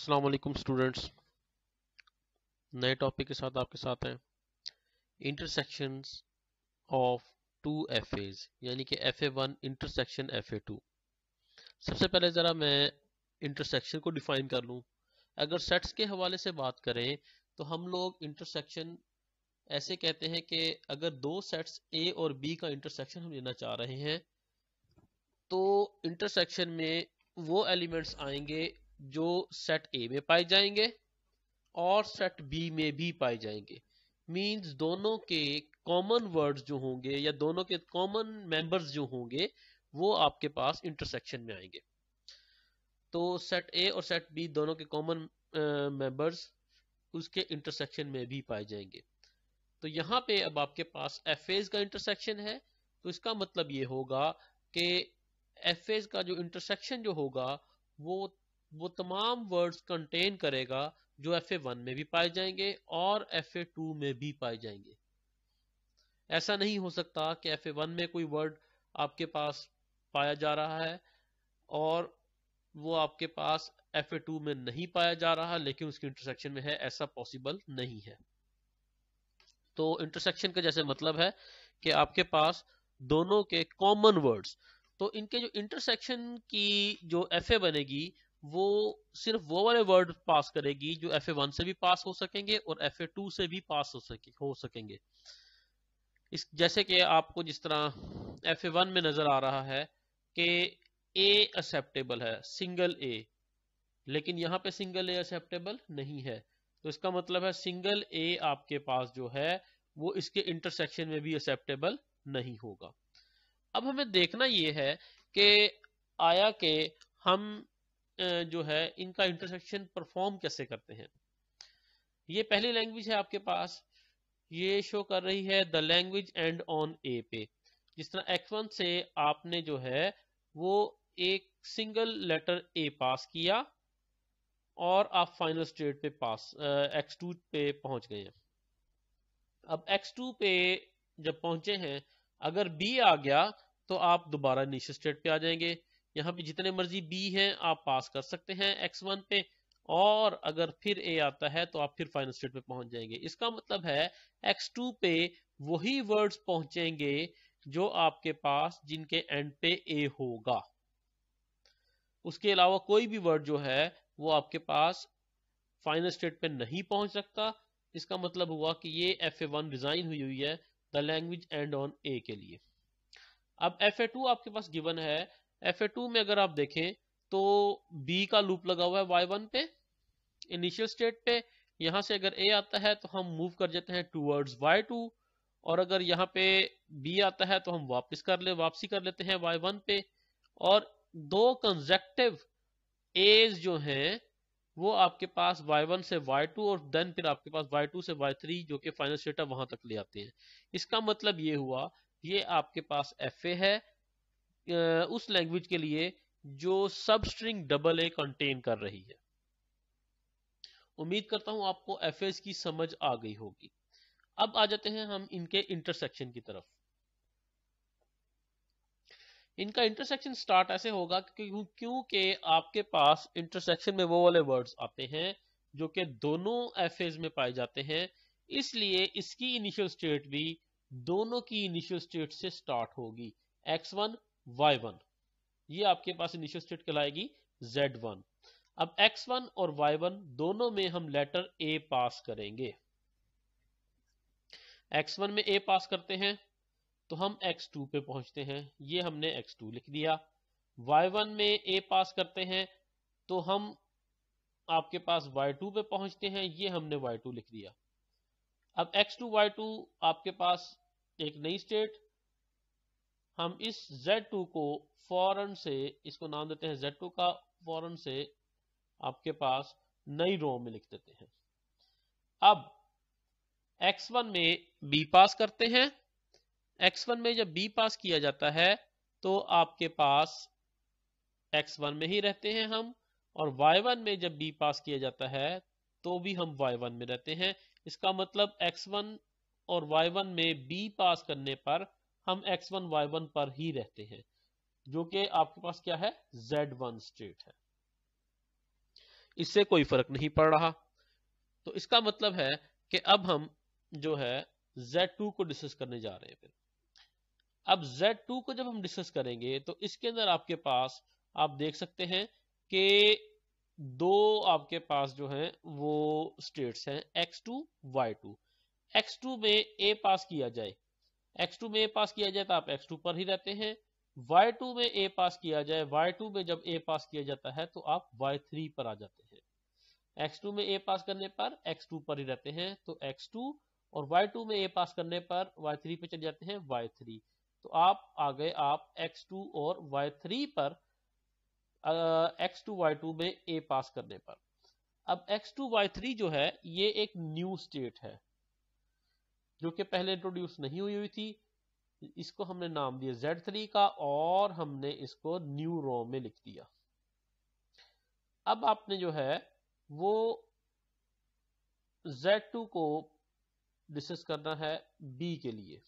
अस्सलाम स्टूडेंट्स नए टॉपिक के साथ आपके साथ हैं intersection of two F As यानी कि F A one intersection F A two सबसे पहले ज़रा मैं इंटरसेक्शन को डिफाइन कर लूँ अगर सेट्स के हवाले से बात करें तो हम लोग इंटरसेक्शन ऐसे कहते हैं कि अगर दो सेट्स ए और बी का इंटरसेक्शन हम लेना चाह रहे हैं तो इंटरसेक्शन में वो एलिमेंट्स आएंगे जो सेट ए में पाए जाएंगे और सेट बी में भी पाए जाएंगे मींस दोनों के कॉमन वर्ड्स जो होंगे या दोनों के कॉमन मेंबर्स जो होंगे वो आपके पास इंटरसेक्शन में आएंगे तो सेट ए और सेट बी दोनों के कॉमन मेंबर्स उसके इंटरसेक्शन में भी पाए जाएंगे तो यहाँ पे अब आपके पास एफ एज का इंटरसेक्शन है तो इसका मतलब ये होगा कि एफ एज का जो इंटरसेक्शन जो होगा वो वो तमाम वर्ड्स कंटेन करेगा जो एफ ए वन में भी पाए जाएंगे और एफ ए टू में भी पाए जाएंगे ऐसा नहीं हो सकता कि एफ ए वन में कोई वर्ड आपके पास पाया जा रहा है और वो आपके पास एफ ए टू में नहीं पाया जा रहा लेकिन उसके इंटरसेक्शन में है ऐसा पॉसिबल नहीं है तो इंटरसेक्शन का जैसे मतलब है कि आपके पास दोनों के कॉमन वर्ड्स तो इनके जो इंटरसेक्शन की जो एफ ए बनेगी वो सिर्फ वो वाले वर्ड पास करेगी जो एफ ए वन से भी पास हो सकेंगे और एफ ए टू से भी पास हो सके हो सकेंगे इस जैसे कि आपको जिस तरह एफ ए वन में नजर आ रहा है कि ए एक्सेप्टेबल है सिंगल ए लेकिन यहाँ पे सिंगल ए एक्सेप्टेबल नहीं है तो इसका मतलब है सिंगल ए आपके पास जो है वो इसके इंटरसेक्शन में भी एक्सेप्टेबल नहीं होगा अब हमें देखना ये है कि आया के हम जो है इनका इंटरसेक्शन परफॉर्म कैसे करते हैं ये पहली लैंग्वेज है आपके पास ये शो कर रही है the language end on A पे जिस तरह एक्स से आपने जो है वो एक सिंगल लेटर ए पास किया और आप फाइनल स्टेट पे पास एक्स टू पे पहुंच गए हैं अब एक्स टू पे जब पहुंचे हैं अगर बी आ गया तो आप दोबारा इनिशियल स्टेट पे आ जाएंगे यहाँ पे जितने मर्जी बी हैं आप पास कर सकते हैं एक्स वन पे और अगर फिर ए आता है तो आप फिर फाइनल स्टेट पे पहुंच जाएंगे इसका मतलब है एक्स टू पे वही वर्ड्स पहुंचेंगे जो आपके पास जिनके एंड पे ए होगा उसके अलावा कोई भी वर्ड जो है वो आपके पास फाइनल स्टेट पे नहीं पहुंच सकता इसका मतलब हुआ कि ये एफ ए वन डिजाइन हुई हुई है the language end on A के लिए अब एफ ए टू आपके पास गिवन है एफ ए टू में अगर आप देखें तो बी का लूप लगा हुआ है वाई वन पे इनिशियल स्टेट पे यहाँ से अगर ए आता है तो हम मूव कर जाते हैं टूवर्ड्स वाई टू और अगर यहाँ पे बी आता है तो हम वापस कर ले वापसी कर लेते हैं वाई वन पे और दो कंजेक्टिव एज जो हैं वो आपके पास वाई वन से वाई टू और देन फिर आपके पास वाई टू से वाई थ्री जो कि फाइनल स्टेट है वहां तक ले आते हैं इसका मतलब ये हुआ ये आपके पास एफ है उस लैंग्वेज के लिए जो सब स्ट्रिंग डबल ए कंटेन कर रही है उम्मीद करता हूं आपको एफ की समझ आ गई होगी अब आ जाते हैं हम इनके इंटरसेक्शन की तरफ इनका इंटरसेक्शन स्टार्ट ऐसे होगा क्योंकि आपके पास इंटरसेक्शन में वो वाले वर्ड्स आते हैं जो कि दोनों एफ में पाए जाते हैं इसलिए इसकी इनिशियल स्टेट भी दोनों की इनिशियल स्टेट से स्टार्ट होगी एक्स वन y1 ये आपके पास इनिशियल स्टेट कहलाएगी जेड वन अब एक्स वन और वाई वन दोनों में हम लेटर ए पास करेंगे x1 में a पास करते हैं तो हम एक्स टू पे पहुंचते हैं ये हमने एक्स टू लिख दिया वाई वन में ए पास करते हैं तो हम आपके पास वाई टू पे पहुंचते हैं ये हमने वाई टू लिख दिया अब एक्स टू वाई टू आपके पास एक नई स्टेट हम इस Z2 को फौरन से इसको नाम देते हैं Z2 का फौरन से आपके पास नई रो में लिख देते हैं अब X1 में B पास करते हैं X1 में जब B पास किया जाता है तो आपके पास X1 में ही रहते हैं हम और Y1 में जब B पास किया जाता है तो भी हम Y1 में रहते हैं इसका मतलब X1 और Y1 में B पास करने पर हम एक्स वन वाई वन पर ही रहते हैं जो कि आपके पास क्या है जेड वन स्टेट है इससे कोई फर्क नहीं पड़ रहा तो इसका मतलब है कि अब हम जो है जेड टू को डिस्कस करने जा रहे हैं फिर अब z2 को जब हम डिस्कस करेंगे तो इसके अंदर आपके पास आप देख सकते हैं कि दो आपके पास जो है वो स्टेट्स हैं X two Y two X two में ए पास किया जाए एक्स टू में ए पास किया जाए तो आप एक्स टू पर ही रहते हैं वाई टू में ए पास किया जाए टू में जब ए पास किया जाता है तो आप वाई थ्री पर आ जाते हैं एक्स टू में ए पास करने पर एक्स टू पर ही रहते हैं तो एक्स टू और वाई टू में ए पास करने पर वाई थ्री पर चले जाते हैं वाई थ्री तो आप आ गए आप x2 और y3 पर आ, x2 y2 में a पास करने पर अब x2 y3 जो है ये एक न्यू स्टेट है जो कि पहले इंट्रोड्यूस नहीं हुई हुई थी इसको हमने नाम दिया जेड थ्री का और हमने इसको न्यू रोम में लिख दिया अब आपने जो है वो जेड टू को डिस्कस करना है बी के लिए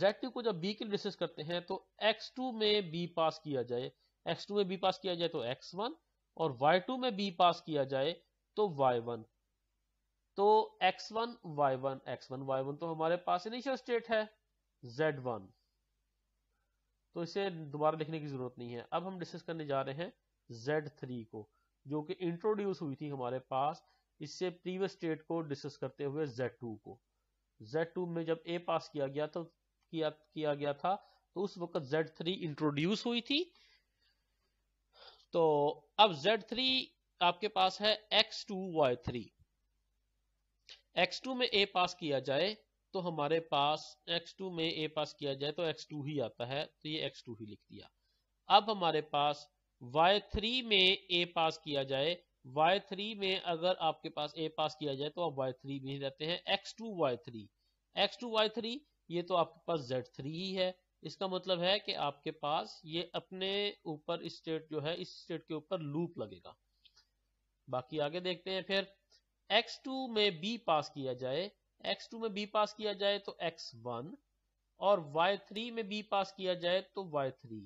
जेड टू को जब बी के लिए डिस्कस करते हैं तो एक्स टू में बी पास किया जाए एक्स टू में बी पास किया जाए तो एक्स वन और वाई टू में बी पास किया जाए तो वाई वन तो x1 one Y one X one Y one तो हमारे पास इनिशियल स्टेट है z1 तो इसे दोबारा लिखने की जरूरत नहीं है अब हम डिस्कस करने जा रहे हैं z3 को जो कि इंट्रोड्यूस हुई थी हमारे पास इससे प्रीवियस स्टेट को डिस्कस करते हुए z2 को z2 में जब a पास किया गया तो किया किया गया था तो उस वक्त Z3 इंट्रोड्यूस हुई थी तो अब Z3 आपके पास है y3 एक्स टू में ए पास किया जाए तो हमारे पास एक्स टू में ए पास किया जाए तो एक्स टू ही आता है तो ये टू ही लिख दिया अब हमारे पास थ्री में ए पास किया जाए y3 में अगर आपके पास a पास किया जाए तो आप y3 में ही रहते हैं x2 y3 x2 y3 ये तो आपके पास z3 ही है इसका मतलब है कि आपके पास ये अपने ऊपर स्टेट जो है इस स्टेट के ऊपर लूप लगेगा बाकी आगे देखते हैं फिर x2 में b पास किया जाए x2 में b पास किया जाए तो x1 और y3 में b पास किया जाए तो y3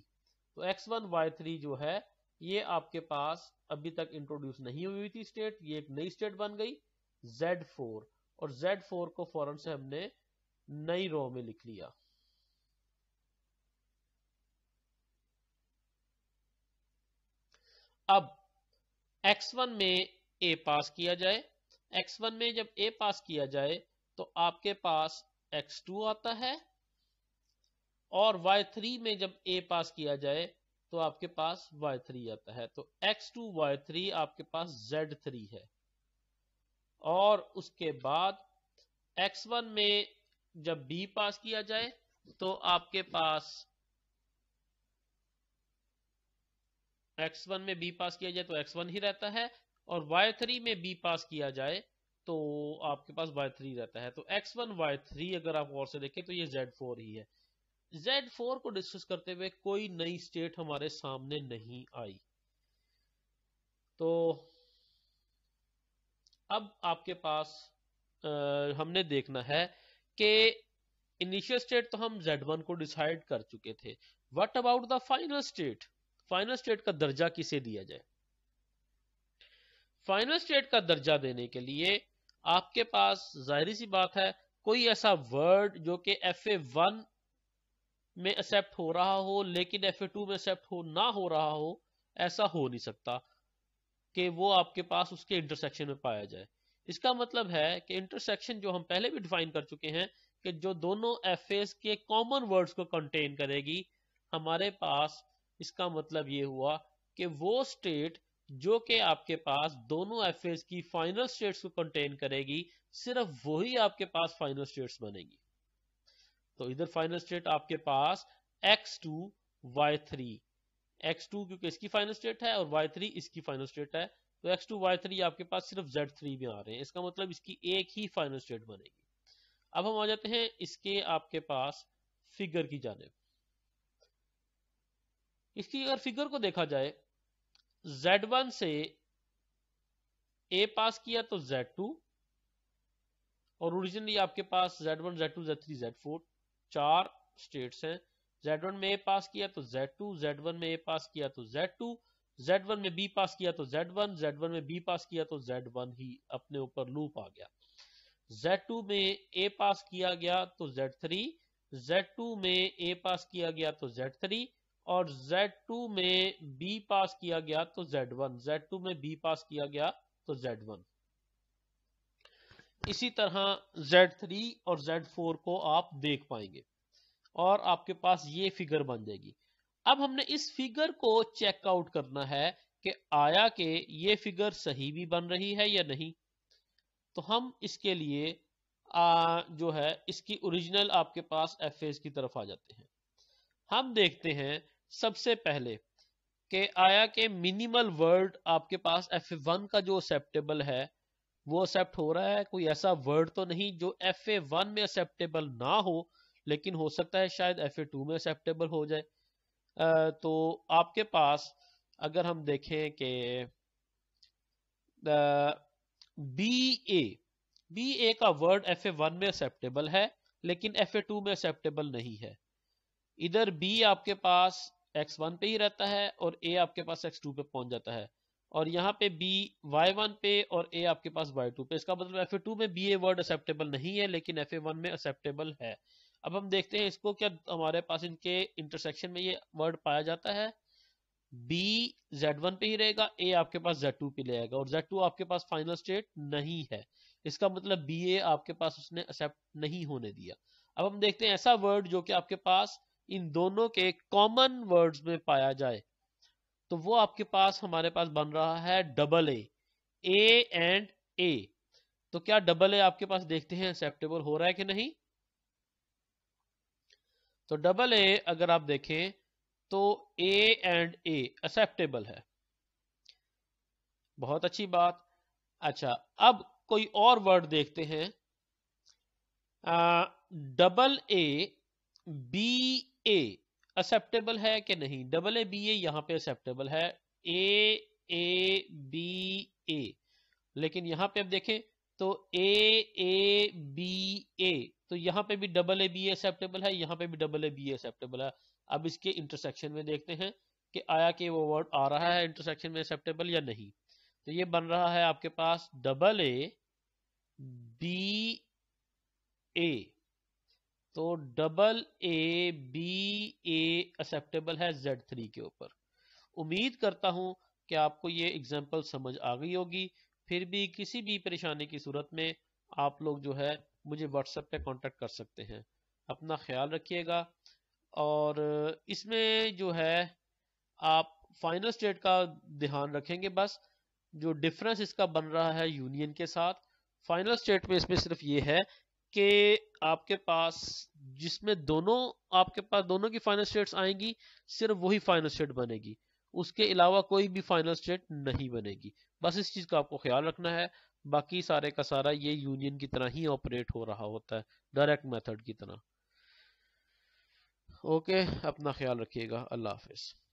तो x1 y3 जो है ये आपके पास अभी तक इंट्रोड्यूस नहीं हुई थी स्टेट ये एक नई स्टेट बन गई z4 और z4 को फौरन से हमने नई रो में लिख लिया अब x1 में a पास किया जाए x1 में जब a पास किया जाए तो आपके पास x2 आता है और y3 में जब a पास किया जाए तो आपके पास y3 आता है तो x2 y3 आपके पास z3 है और उसके बाद x1 में जब b पास किया जाए तो आपके पास x1 में b पास किया जाए तो x1 ही रहता है और वाई थ्री में बी पास किया जाए तो आपके पास वाई थ्री रहता है तो एक्स वन वाई थ्री अगर आप और से देखें तो ये जेड फोर ही है जेड फोर को डिस्कस करते हुए कोई नई स्टेट हमारे सामने नहीं आई तो अब आपके पास आ, हमने देखना है कि इनिशियल स्टेट तो हम Z1 को डिसाइड कर चुके थे what about the final state final state का दर्जा किसे दिया जाए फाइनल स्टेट का दर्जा देने के लिए आपके पास जाहिर सी बात है कोई ऐसा वर्ड जो कि एफ ए वन में एक्सेप्ट हो रहा हो लेकिन एफ ए टू में एक्सेप्ट हो ना हो रहा हो ऐसा हो नहीं सकता कि वो आपके पास उसके इंटरसेक्शन में पाया जाए इसका मतलब है कि इंटरसेक्शन जो हम पहले भी डिफाइन कर चुके हैं कि जो दोनों एफ एस के कॉमन वर्ड्स को कंटेन करेगी हमारे पास इसका मतलब ये हुआ कि वो स्टेट जो कि आपके पास दोनों एफ की फाइनल स्टेट्स को कंटेन करेगी सिर्फ वही आपके पास फाइनल स्टेट्स बनेगी तो इधर फाइनल स्टेट आपके पास X two Y three X two क्योंकि इसकी फाइनल स्टेट है और y3 इसकी फाइनल स्टेट है तो एक्स टू वाई थ्री आपके पास सिर्फ जेड थ्री में आ रहे हैं इसका मतलब इसकी एक ही फाइनल स्टेट बनेगी अब हम आ जाते हैं इसके आपके पास फिगर की जाने इसकी अगर फिगर को देखा जाए Z1 से A पास किया तो Z2 और ओरिजिनली आपके पास Z1, Z2, Z3, Z4 चार स्टेट्स हैं Z1 में A पास किया तो Z2, Z1 में A पास किया तो Z2, Z1 में B पास किया तो Z1, Z1 में B पास किया तो Z1 ही अपने ऊपर लूप आ गया Z2 में A पास किया गया तो Z3, Z2 में A पास किया गया तो Z3, और Z2 में B पास किया गया तो Z1 Z2 में B पास किया गया तो Z1 इसी तरह Z3 और Z4 को आप देख पाएंगे और आपके पास ये फिगर बन जाएगी अब हमने इस फिगर को चेकआउट करना है कि आया के ये फिगर सही भी बन रही है या नहीं तो हम इसके लिए आ, जो है इसकी ओरिजिनल आपके पास एफ की तरफ आ जाते हैं हम देखते हैं सबसे पहले के आया के मिनिमल वर्ड आपके पास एफ ए वन का जो एक्सेप्टेबल है वो एक्सेप्ट हो रहा है कोई ऐसा वर्ड तो नहीं जो एफ ए वन में एक्सेप्टेबल ना हो लेकिन हो सकता है शायद एफ ए टू में एक्सेप्टेबल हो जाए आ, तो आपके पास अगर हम देखें कि बी ए बी ए का वर्ड एफ ए वन में एक्सेप्टेबल है लेकिन एफ ए टू में एक्सेप्टेबल नहीं है इधर बी आपके पास एक्स वन पे ही रहता है और ए आपके पास एक्स टू पे पहुंच जाता है और यहाँ पे बी वाई वन पे और ए आपके पास वाई टू पे इसका मतलब एफ ए टू में बी ए वर्ड एक्सेप्टेबल नहीं है लेकिन एफ ए वन में एक्सेप्टेबल है अब हम देखते हैं इसको क्या हमारे पास इनके इंटरसेक्शन में ये वर्ड पाया जाता है बी जेड वन पे ही रहेगा ए आपके पास जेड टू पे ले आएगा और जेड टू आपके पास फाइनल स्टेट नहीं है इसका मतलब बी ए आपके पास उसने एक्सेप्ट नहीं होने दिया अब हम देखते हैं ऐसा वर्ड जो कि आपके पास इन दोनों के कॉमन वर्ड्स में पाया जाए तो वो आपके पास हमारे पास बन रहा है डबल ए ए एंड ए तो क्या डबल ए आपके पास देखते हैं एक्सेप्टेबल हो रहा है कि नहीं तो डबल ए अगर आप देखें तो ए एंड ए एक्सेप्टेबल है बहुत अच्छी बात अच्छा अब कोई और वर्ड देखते हैं double A B A acceptable है कि नहीं डबल ए बी ए यहां पे एक्सेप्टेबल है ए ए बी ए लेकिन यहां पे अब देखें तो ए ए बी ए तो यहां पे भी डबल ए बी एक्सेप्टेबल है यहां पे भी डबल ए बी एक्सेप्टेबल है अब इसके इंटरसेक्शन में देखते हैं कि आया कि वो वर्ड आ रहा है इंटरसेक्शन में एक्सेप्टेबल या नहीं तो ये बन रहा है आपके पास डबल ए बी ए तो double A B A acceptable है जेड थ्री के ऊपर उम्मीद करता हूं कि आपको ये एग्जाम्पल समझ आ गई होगी फिर भी किसी भी परेशानी की सूरत में आप लोग जो है मुझे व्हाट्सएप पे कांटेक्ट कर सकते हैं अपना ख्याल रखिएगा और इसमें जो है आप फाइनल स्टेट का ध्यान रखेंगे बस जो डिफरेंस इसका बन रहा है यूनियन के साथ फाइनल स्टेट में इसमें सिर्फ ये है के आपके पास जिसमें दोनों आपके पास दोनों की फाइनल स्टेट्स आएंगी सिर्फ वही फाइनल स्टेट बनेगी उसके अलावा कोई भी फाइनल स्टेट नहीं बनेगी बस इस चीज़ का आपको ख्याल रखना है बाकी सारे का सारा ये यूनियन की तरह ही ऑपरेट हो रहा होता है डायरेक्ट मेथड की तरह ओके अपना ख्याल रखिएगा अल्लाह हाफिज़